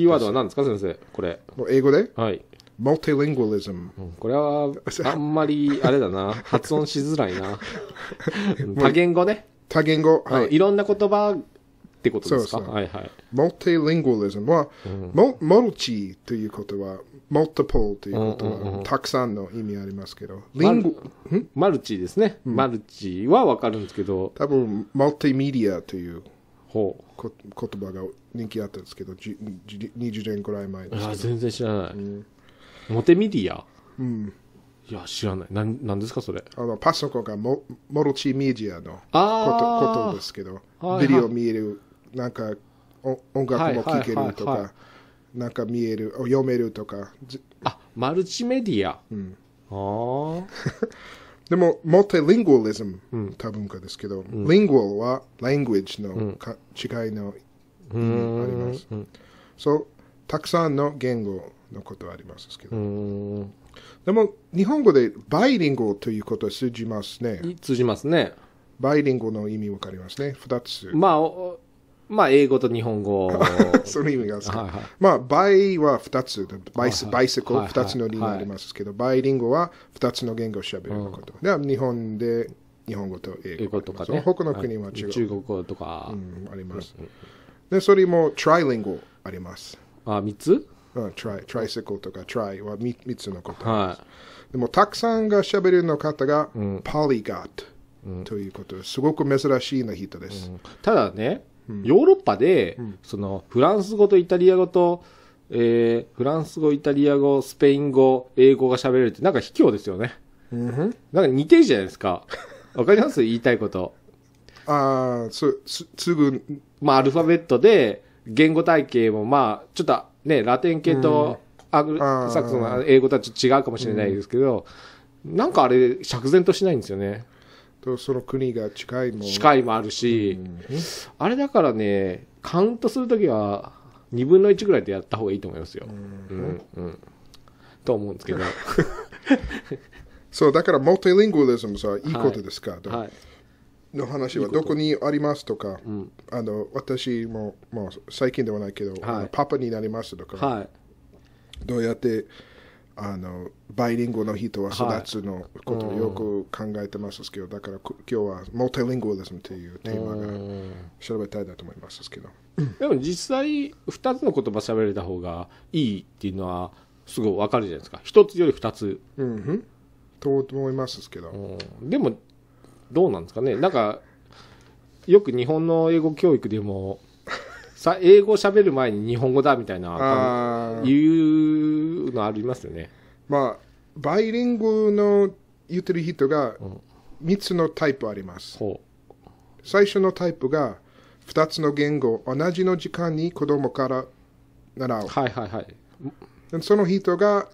キーワードは何ですか、先生、これ。英語ではい。モ u l t i l i n g u a l これは、あんまり、あれだな、発音しづらいな。多言語ね。多言語、はい。いろんな言葉ってことですかはいはい。モ u l t i l i n g u a l は、モルチということは、モ u l t i p l ということは、たくさんの意味ありますけど、リンゴ、マルチですね。マルチはわかるんですけど。多分、multimedia という。ほうこ言葉が人気あったんですけどじじ20年ぐらい前ですあ全然知らない、うん、モテメディア、うん、いや知らないななんですかそれあのパソコンがモモルチメディアのことことですけど、はいはい、ビデオ見えるなんか音楽も聴けるとか、なんか見える読めるとかあマルチメディア、うん、ああ でも、モテリンゴリズム、多文化ですけど、うん、リンゴは、language のか、うん、違いの意味あります。うん、そう、たくさんの言語のことありますけど。でも、日本語でバイリンゴということは通じますね。通じますね。バイリンゴの意味わかりますね。二つ。まあ、まあ、英語と日本語。その意味がですか。はいはい、まあ、バイは2つ、バイス、バイセコ、2つのリンゴありますけど、はいはい、バイリンゴは2つの言語を喋ること。うん、で、日本で日本語と英語とか、ね、他の国は中国,、語とか、うん、あります、で、それもトライリンゴあります。あ、3つうん、トライ、トライセコとかトライは 3, つのことです、はい。でも、たくさんが喋るの方が、パリガットということです。すごく珍しいな人です。ただね、ヨーロッパで、そのフランス語とイタリア語と、えー、フランス語、イタリア語、スペイン語、英語が喋れるって、なんか卑怯ですよね。うん、なんか似てるじゃないですか。わかります 言いたいこと。ああ、す、すぐ。まあ、アルファベットで、言語体系もまあ、ちょっとね、ラテン系とアグ、サクソンの英語とはちょっと違うかもしれないですけど、うん、なんかあれ、釈然としないんですよね。とその国が近いも近いもあるし、あれだからねカウントするときは2分の1ぐらいでやった方がいいと思いますよ。うん、うん、と思うんですけど。そうだからモティリンゴリズムさいいことですか、はい、と、はい、の話はどこにありますとか、あの私ももう最近ではないけど、はい、パパになりますとか、どうやってあのバイリンゴの人は育つのことをよく考えてますけど、はいうん、だから今日はモーテリンゴリズムというテーマが調べたいなと思いますけど、うん、でも実際2つの言葉喋れた方がいいっていうのはすぐ分かるじゃないですか1つより2つ、うん、うん、と思いますけど、でもどうなんですかねなんかよく日本の英語教育でもさ、英語喋る前に日本語だみたいな、いうのありますよね。まあ、バイリングの言ってる人が3つのタイプあります。うん、最初のタイプが2つの言語同じの時間に子供から習う。はいはいはい。その人が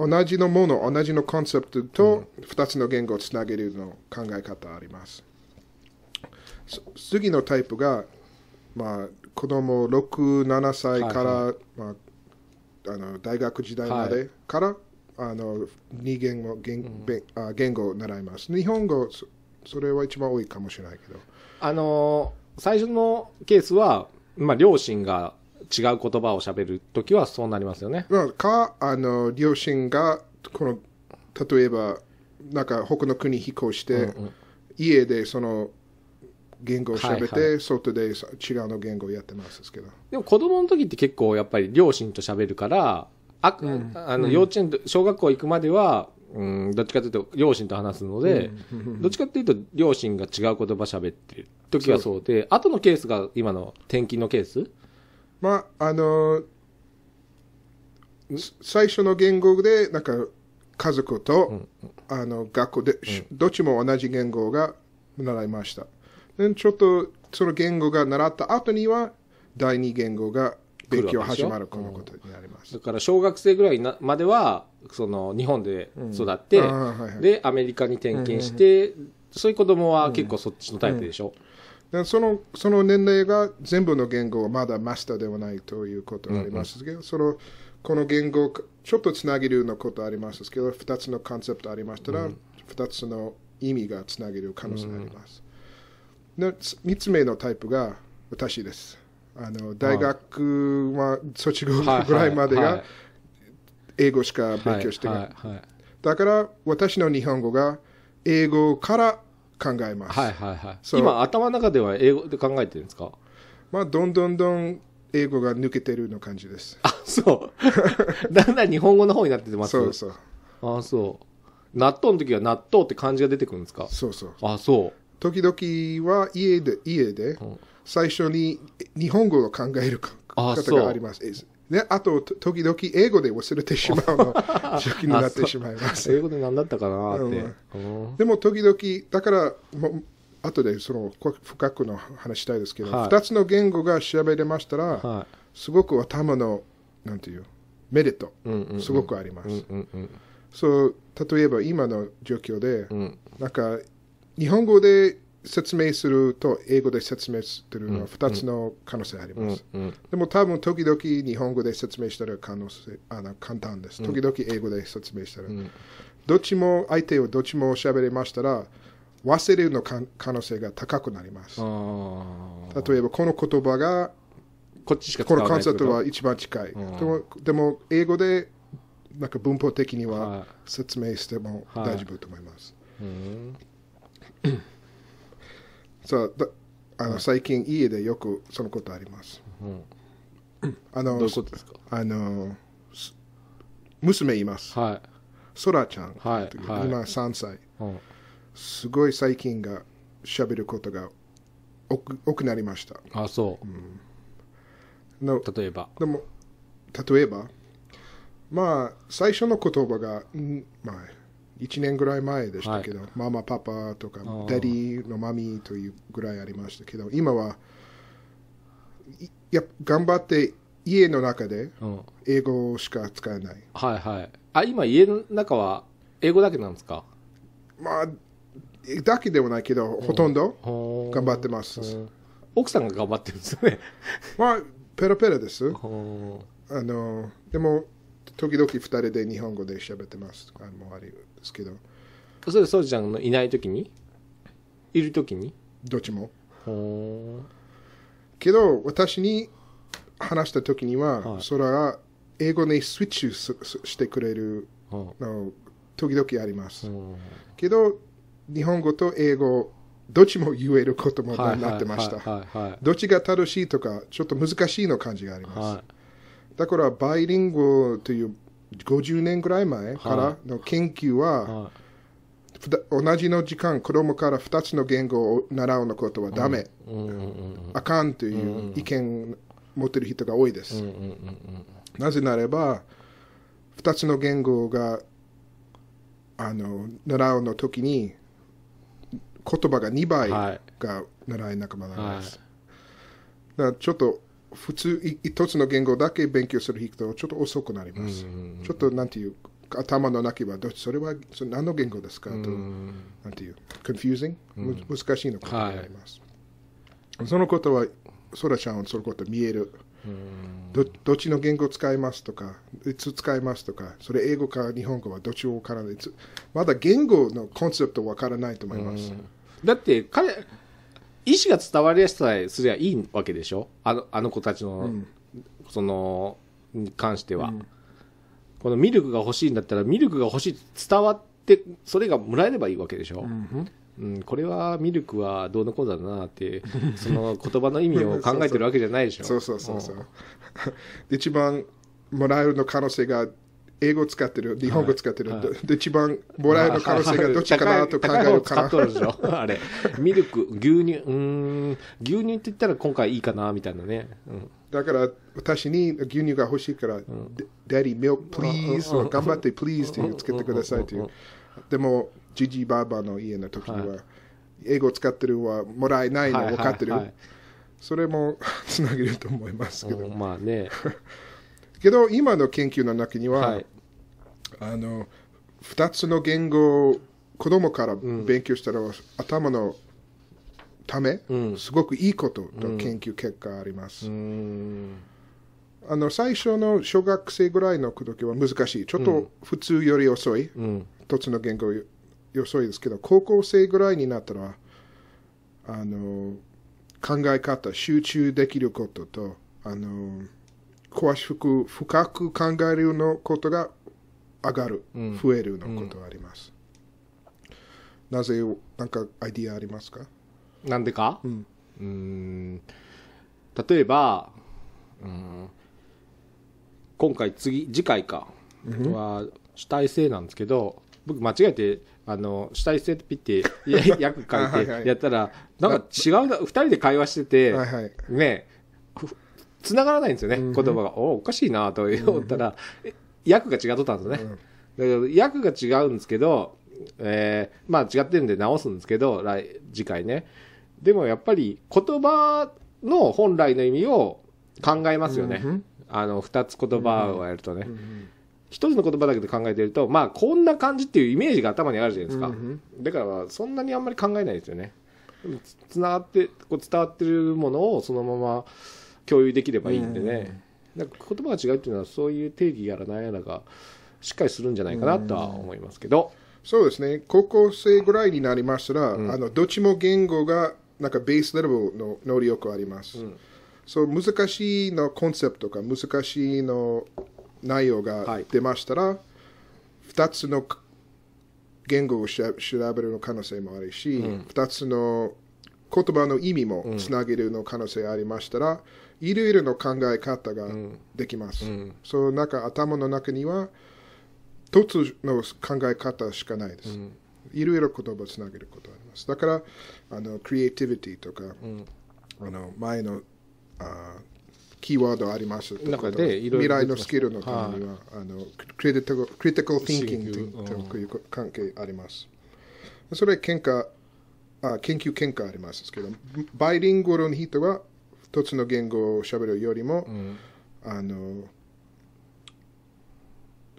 同じのもの、同じのコンセプトと2つの言語をつなげるの考え方あります。次のタイプがまあ、子供6、7歳から、はいまあ、あの大学時代までから、はい、あの2言語言,、うん、言語を習います。日本語それは一番多いかもしれないけど。あのー、最初のケースは、まあ、両親が違う言葉を喋るときはそうなりますよね。か、あの、両親が、この、例えば、なんか、他の国飛行して、うんうん、家で、その、言語を喋って、はいはい、外で違うの言語をやってますけど。でも子供の時って結構やっぱり両親と喋るから、あ、うん、あの幼稚園、小学校行くまでは、うん、どっちかというと両親と話すので、うん、どっちかというと両親が違う言葉喋ってる時はそうで、後のケースが今の転勤のケースまあ、あの最初の言語で、なんか、家族と、うん、あの、学校で、どっちも同じ言語が習いました。ちょっとその言語が習った後には第二言語が勉強始まるこのことになります、うん、だから小学生ぐらいなまではその日本で育って、うんはいはい、でアメリカに転勤して、うん、そういう子供は結構そっちのタイプでしょ、うん、そのその年齢が全部の言語はまだマスターではないということがありますけど、そのこの言語ちょっとつなげるなことありますけど2つのコンセプトありましたら、うん、2つの意味がつなげる可能性があります、の3目のタイプが私です。あの大学は卒業ぐらいまでが英語しか勉強してない。だから私の日本語が英語から考えます。はいはいはい。今頭の中では英語で考えてるんですかまあどんどんどん英語が抜けてるの感じです。あ、そう。だんだん日本語の方になっててますそうそう。あ、そう。納豆の時は納豆って漢字が出てくるんですかそうそう。あ、そう。時々は家で、家で、最初に日本語を考える方があります。ね、あと、時々英語で忘れてしまうの、時 になってしまいます。英語で何だったかなって。でも、時々、だから、も後でその深くの話したいですけど、はい、2つの言語が調べれましたら、はい、すごく頭の、なんていう、メリット、すごくあります。そう、例えば今の状況で、うん、なんか、日本語で説明すると英語で説明するのは2つの可能性あります。でも多分時々日本語で説明したら可能性あの簡単です。時々英語で説明したら。どっちも相手をどっちも喋れましたら忘れるの可能性が高くなります。例えばこの言葉がこっちしかこのコンセプトは一番近い。でもでも英語でなんか文法的には説明しても大丈夫と思います。はいそうだあの最近家でよくそのことあります、あのどういうことですかあの娘いますはそらちゃんいはいはい今3歳い、うんすごい最近が喋ることが多く多くなりましたあそう、うん、の例えばでも例えばまあ最初の言葉がんまあ1年ぐらい前でしたけど、はい、ママ、パパとか、ダディのマミーというぐらいありましたけど、今は、や頑張って家の中で英語しか使えない。うん、はいはい。あ、今家の中は英語だけなんですかまあ、だけではないけど、ほとんど頑張ってます。奥さんが頑張ってるんですよね。まあ、ペラペラです。あの、でも、時々二人で日本語で喋ってます。あの周りですけどそれそうちゃんのいない時にいる時にどっちもけど私に話した時には、はい、それは英語にスイッチしてくれるの時々あります、けど日本語と英語どっちも言える言葉になってました。どっちが正しいとか、ちょっと難しいの感じがあります。はい、だから、バイリンゴという50年ぐらい前からの研究は、同じの時間子供から2つの言語を習うのことはダメ、あかんという意見持ってる人が多いです、なぜならば2つの言語があの習うの時に言葉が2倍が習い仲間なんです、はい、だからちょっと普通一つの言語だけ勉強する人ちょっと遅くなります。ちょっとなんていう頭の中はそれはそれ何の言語ですかと、なんていう confusing、難しいのかと思います。はい、そのことはそらちゃんはそのこと見える。どどっちの言語使いますとか、いつ使いますとか、それ英語か日本語はどっちもわからない。まだ言語のコンセプトわからないと思います。だって彼、意思が伝わりやすさえすりゃいいわけでしょあのあの子たちの、うん、その、に関しては、うん、このミルクが欲しいんだったら、ミルクが欲しい伝わって、それがもらえればいいわけでしょ、うんうん、これはミルクはどうのこうだなって、その言葉の意味を考えてるわけじゃないでしょ。そうそうそうそう。一番もらえるの可能性が英語使ってる、日本語使ってる、はい一番もらえる可能性がどっちかなと考えるから。あれ。ミルク、牛乳、うん、牛乳って言ったら今回いいかな、みたいなね。うん、だから、私に牛乳が欲しいから、ダディ、ミルク、プリーズ、頑張って、プリーズってつけてくださいという。でも、ジジバーバーの家の時には、はい、英語使ってるはもらえないの分かってる。はいはいはい、それもつなげると思いますけど。まあね。けど今の研究の中には、はい、あの2つの言語を子供から勉強したら、うん、頭のため、うん、すごくいいことと研究結果あります。あの最初の小学生ぐらいの時は難しい、ちょっと普通より遅い、うん、1つの言語よ遅いですけど、高校生ぐらいになったら、あの考え方、集中できることと、あの詳しく深く考えるのことが上がる、うん、増えるのことあります、うん、なぜなんかアイディアありますかなんでかうん例えば、うん、今回次次回かは主体性なんですけど、僕間違えてあの主体性ってピッて役 書いてやったらはい、なんか違うな二人で会話してて、はいはい、ね繋がらないんですよね、言葉が。おおかしいなと思ったら、役が違っとったんですね。だけど、役が違うんですけど、えー、まあ違ってるんで直すんですけど、来、次回ね。でもやっぱり言葉の本来の意味を考えますよね。うん、あの、二つ言葉をやるとね。一つの言葉だけで考えてると、まあこんな感じっていうイメージが頭にあるじゃないですか。うん、だからそんなにあんまり考えないですよね。つながって、こう伝わってるものをそのまま、共有できればいいんでね、うん、なんか言葉が違うっていうのはそういう定義やらなんやらがしっかりするんじゃないかなとは思いますけど、うん、そうですね高校生ぐらいになりましたら、うん、あのどっちも言語がなんかベースレベルの能力あります、そう難しいのコンセプトか難しいの内容が出ましたら、はい、2つの言語を調べるの可能性もあるし、うん、2つの言葉の意味もつなげるの可能性ありましたら、いろいろの考え方ができます。うん、その中、頭の中には、一つの考え方しかないです。いろいろ言葉をつなげることあります。だから、あのクリエイティビティとか、あの前のあキーワードあります中で未来のスキルのためには、はあのクリティカル・クリティカル・ティンキングという関係あります。それ、喧嘩あ研究喧嘩ありますけど、バイリンゴルの人は一つの言語を喋るよりも、うん、あの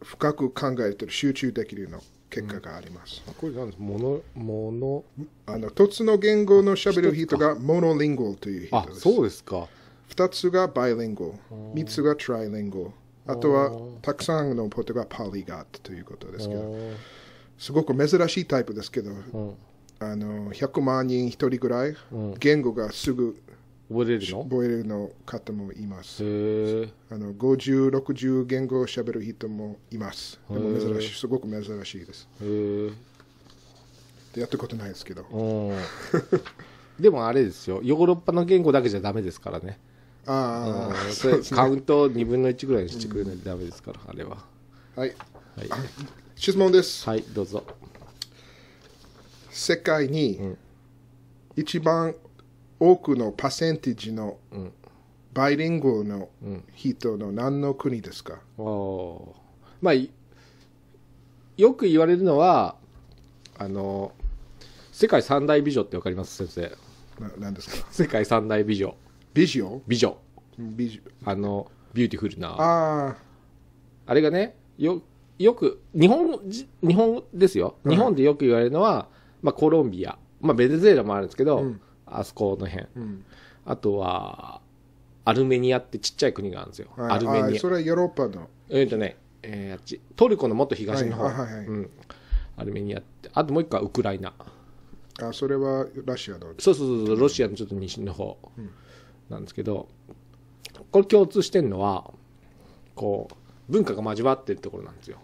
深く考えてる集中できるの結果があります。うん、これなんですものものあの一つの言語の喋る人がモノリンゴという人です。そうですか。二つがバイリンゴ、三つがトライリンゴ、あとはたくさんのことがパリガットということですけど、すごく珍しいタイプですけど、うん、あの100万人1人ぐらい言語がすぐ覚えれるの覚えるの方もいますあの5060言語をしゃべる人もいますでも珍しいすごく珍しいですでやったことないですけど でもあれですよヨーロッパの言語だけじゃダメですからねああ、うね、カウント2分の1ぐらいにしてくれないとダメですから、あれははい、はい、質問ですはいどうぞ世界に一番多くのパーセンテージのバイリンゴの人の何の国ですか、おまあ、よく言われるのは、あの、世界三大美女ってわかります先生。な何ですか世界三大美女。美女美女。美女。あの、ビューティフルな。ああ。あれがね、よ、よく、日本、日本ですよ。日本でよく言われるのは、まあコロンビア。まあベネズエラもあるんですけど、うんあそこの辺、うん、あとはアルメニアってちっちゃい国があるんですよ、はい、アルメニアそれはヨーロッパのえっ、とね、えー、あっちトルコのもっと東の方、うアルメニアってあともう一個はウクライナあそれはラシアのそうそうそうロシアのちょっと西の方なんですけど、うん、これ共通してるのはこう文化が交わってるところなんですよ、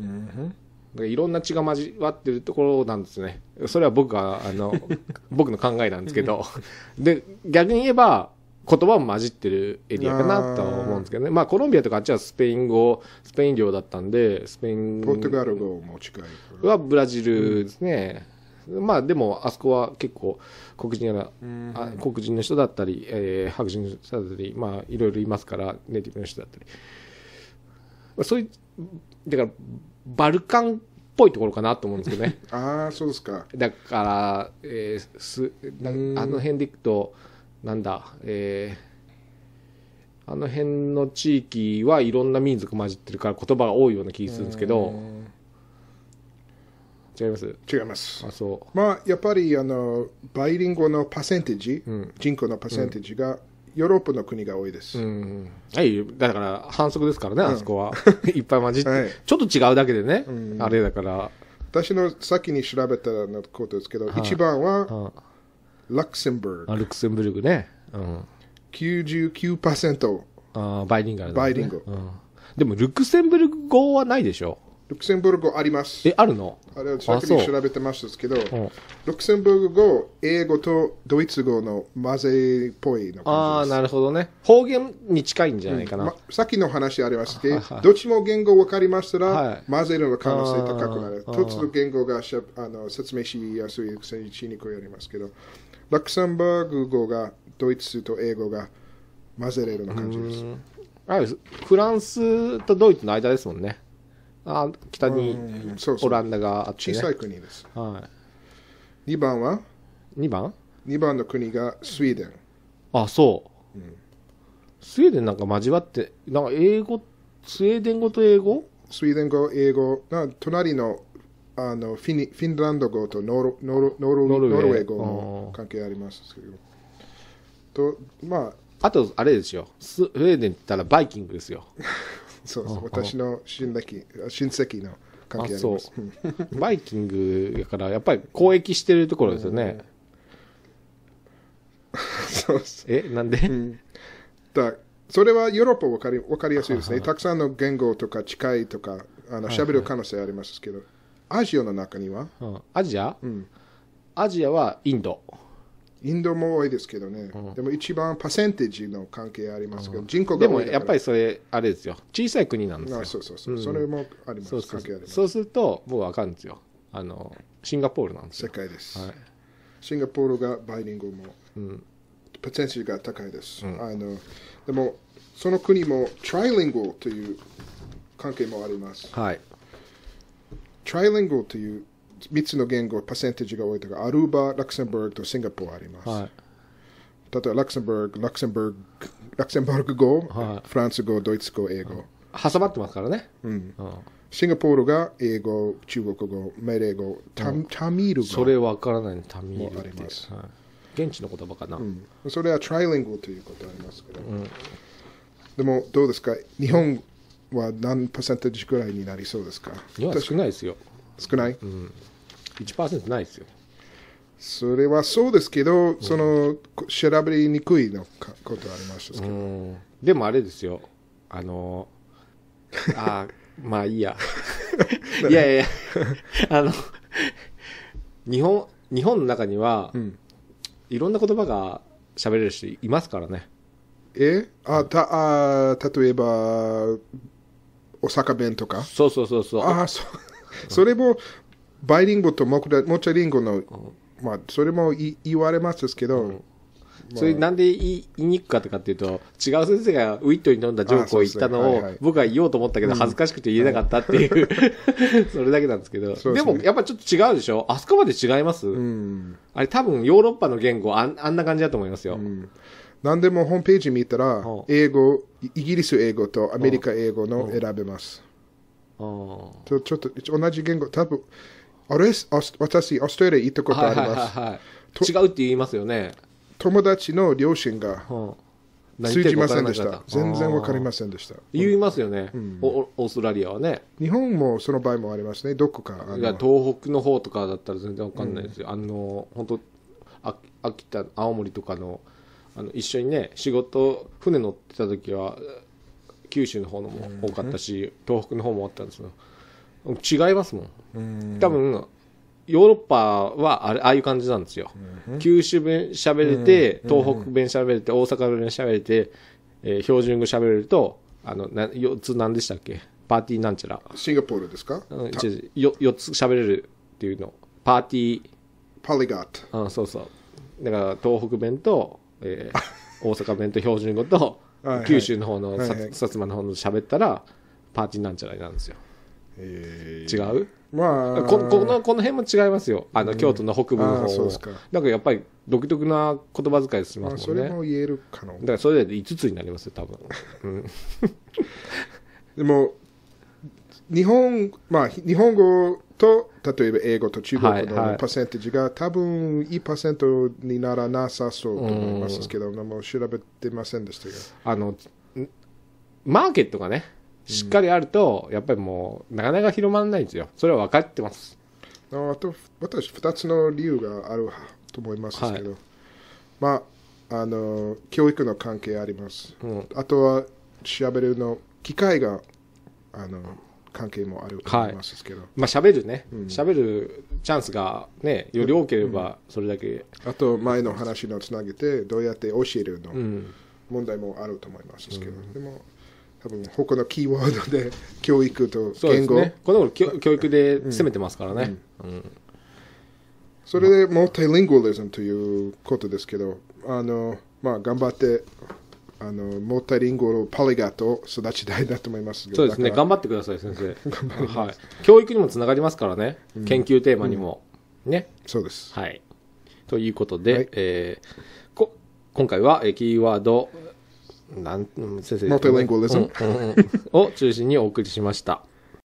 うんいろんな血が交わってるところなんですね。それは僕が、あの、僕の考えなんですけど。で、逆に言えば、言葉も混じってるエリアかなと思うんですけどね。まあ、コロンビアとかあっちはスペイン語、スペイン領だったんで、スペイン。ポルトガル語も近い。はブラジルですね。うん、まあ、でも、あそこは結構、黒人や、うん、黒人の人だったり、えー、白人の人だったり、まあ、いろいろいますから、ネイティブの人だったり。まあ、そういう、だから、バルカンっぽいところかなと思うんですけどね。ああ、そうですか。だから、えー、すなあの辺でいくと、なんだ、えー、あの辺の地域はいろんな民族混じってるから言葉が多いような気がするんですけど、違います違いますあそうまあやっぱりあのバイリンゴのパーセンテージ、うん、人口のパーセンテージが、うんヨーロッパの国が多いです。はい、だから反則ですからね、あそこは。いっぱい混じって、ちょっと違うだけでね、あれだから。私の先に調べたことですけど、一番は、はラクセンブルグ。ルクセンブルグね。うん、99%。あバイリンガル、バイリンガル、でも、ルクセンブルグ語はないでしょルクセンブルク語あります。え、あるのあれ、はっに調べてましたけど、ルクセンブルク語、英語とドイツ語の混ぜっぽいのああ、なるほどね。方言に近いんじゃないかな。うんま、さっきの話ありまして、ど、っちも言語分かりましたら、混ぜるの可能性高くなる。一つの言語がしゃあの説明しやすいくせにしにくいやりますけど、ルクセンブルク語がドイツと英語が混ぜれるの感じです。あフランスとドイツの間ですもんね。あ北にオランダがあって、ね、小さい国です、はい、2番は2番 ?2 番の国がスウェーデンあそう、うん、スウェーデンなんか交わってなんか英語スウェーデン語と英語スウェーデン語英語な隣のあのフィニフィンランド語とノルノノノウェー語の関係ありますけどとまああとあれですよスウェーデンって言ったらバイキングですよ そうそう私の親戚親戚の関係あります バイキングやからやっぱり交易してるところですよね、そうっす。えなんで、うん、だそれはヨーロッパ分かり分かりやすいですね、たくさんの言語とか近いとかあの喋る可能性ありますけど、アジアの中には、アジア、うん、アジアはインドインドも多いですけどね、うん、でも一番パーセンテージの関係ありますけど、うん、人口が多いでもやっぱりそれ、あれですよ、小さい国なんですよ。あそうそうそう、うん、それもあります、そうそうそうそうすると、僕は分かるんですよあの、シンガポールなんですよ。世界です、はい、シンガポールがバイリンゴも、うん、パーセンテージが高いです。あのでも、その国もトライリンゴという関係もあります。はい、トライリンゴという3つの言語、パーセンテージが多いとか、アルバ、ラクセンブルグとシンガポールあります。はい例えばラクセンブルグ、ラクセンブルク、ラクセンブルク語、はい、フランス語、ドイツ語、英語。挟まってますからね。うん。シンガポールが英語、中国語、メレー語、タ,、タミール語。それわからないタミール語。あります、はい。現地の言葉かな、うん、それはトライリングということありますけど、うん、でもどうですか日本は何パーセンテージくらいになりそうですか日本は少ないですよ。少ない、うん1%ないですよ。それはそうですけど、その、調べにくいのかことありましたけど。でもあれですよ、あの、あまあいいや。いやいや、あの、日本、日本の中には、うん、いろんな言葉が喋れる人いますからね。えあ、た、あ、例えば、大阪弁とかそうそうそうそう。ああ、そ、それも、バイリンゴとモクラモチャリンゴの、まあ、それもい言われますけど、うんそれなんで言い言いにくかったかっていうと、違う先生がウィットに飲んだジョークを言ったのを、僕は言おうと思ったけど、恥ずかしくて言えなかったっていう、それだけなんですけど。でも、やっぱちょっと違うでしょあそこまで違います、あれ多分ヨーロッパの言語あん、あんな感じだと思いますよ。ん何でもホームページ見たら、英語、イギリス英語とアメリカ英語の選べます。ちょっと同じ言語、多分あれ私、オーストラリア行ったことあります。はいはい、違うって言いますよね。友達の両親が、通じませんでした。全然わかりませんでした。言いますよね、うん、オーストラリアはね。日本もその場合もありますね、どこか。いや東北の方とかだったら全然わかんないですよ。うん、あの、本当秋田、青森とかの、あの一緒にね、仕事、船乗ってた時は、九州の方のも多かったし、うん、東北の方もあったんですよ。違いますもん。多分、ヨーロッパはあれああいう感じなんですよ。九州弁喋れて、東北弁喋れて、大阪弁喋れて、えー、標準語喋れると、あの、な4つ何でしたっけパーティーなんちゃら。シンガポールですか、うん、?4 つ喋れるっていうの。パーティー。パリガット。うん、そうそう。だから、東北弁と、えー、大阪弁と標準語と、九州の方の、はいはい、薩摩の方の喋ったら、パーティーなんちゃらになるんですよ。えー、違うまあ、ここのこの辺も違いますよ、あの、うん、京都の北部の方も、なんかやっぱり独特な言葉遣いしますもんね、それも言えるかな、だからそれで5つになりますよ、多分うん、でも、日本,、まあ、日本語と例えば英語と中国語のパーセンテージが、分いパー多分1%にならなさそうと思いますけど、も調べてませんでしたがあのマーケットがねしっかりあると、やっぱりもう、なかなか広まらないんですよ。それは分かってます。ああと、私、2つの理由があると思いますけど、はい、まあ、あの、教育の関係あります。うん、あとは、調べるの、機会が、あの、関係もあると思いますけど、はい、まあ喋るね、喋、うん、るチャンスがね、より多ければ、それだけ、うん、あと、前の話のつなげて、どうやって教えるの問題もあると思いますけど、でも、多分他のキーワードで教育と言語、ね、この頃教育で攻めてますからね、うん、うん、それでモータリンゴリズムということですけどあの、まあ、頑張ってあのモータリンゴパリガと育ちたいなと思いますそうですね頑張ってください先生 頑張りはい、教育にもつながりますからね、研究テーマにも、うん、ねそうですはいということで、はい、えー、こ今回はキーワードなん、先生。multilingualism を中心にお送りしました。